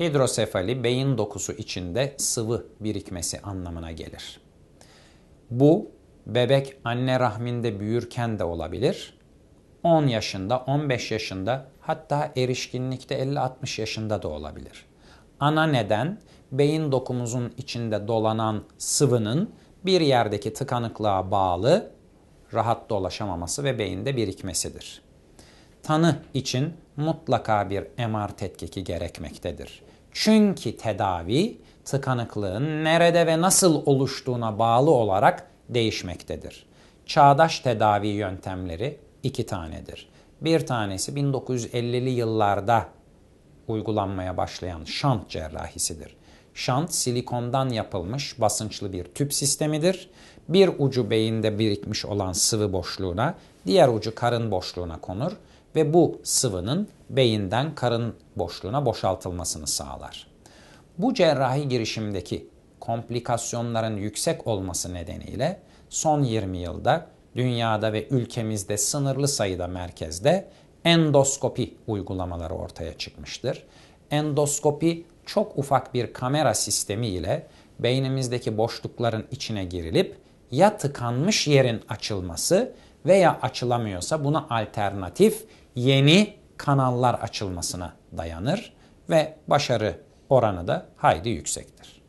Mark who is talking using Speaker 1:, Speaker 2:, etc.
Speaker 1: Hidrosefali beyin dokusu içinde sıvı birikmesi anlamına gelir. Bu bebek anne rahminde büyürken de olabilir. 10 yaşında, 15 yaşında hatta erişkinlikte 50-60 yaşında da olabilir. Ana neden beyin dokumuzun içinde dolanan sıvının bir yerdeki tıkanıklığa bağlı rahat dolaşamaması ve beyinde birikmesidir. Tanı için mutlaka bir MR tetkiki gerekmektedir. Çünkü tedavi tıkanıklığın nerede ve nasıl oluştuğuna bağlı olarak değişmektedir. Çağdaş tedavi yöntemleri iki tanedir. Bir tanesi 1950'li yıllarda uygulanmaya başlayan şant cerrahisidir. Şant silikondan yapılmış basınçlı bir tüp sistemidir. Bir ucu beyinde birikmiş olan sıvı boşluğuna, diğer ucu karın boşluğuna konur ve bu sıvının beyinden karın boşluğuna boşaltılmasını sağlar. Bu cerrahi girişimdeki komplikasyonların yüksek olması nedeniyle son 20 yılda dünyada ve ülkemizde sınırlı sayıda merkezde endoskopi uygulamaları ortaya çıkmıştır. Endoskopi çok ufak bir kamera sistemi ile beynimizdeki boşlukların içine girilip ya tıkanmış yerin açılması veya açılamıyorsa buna alternatif yeni kanallar açılmasına dayanır ve başarı oranı da haydi yüksektir.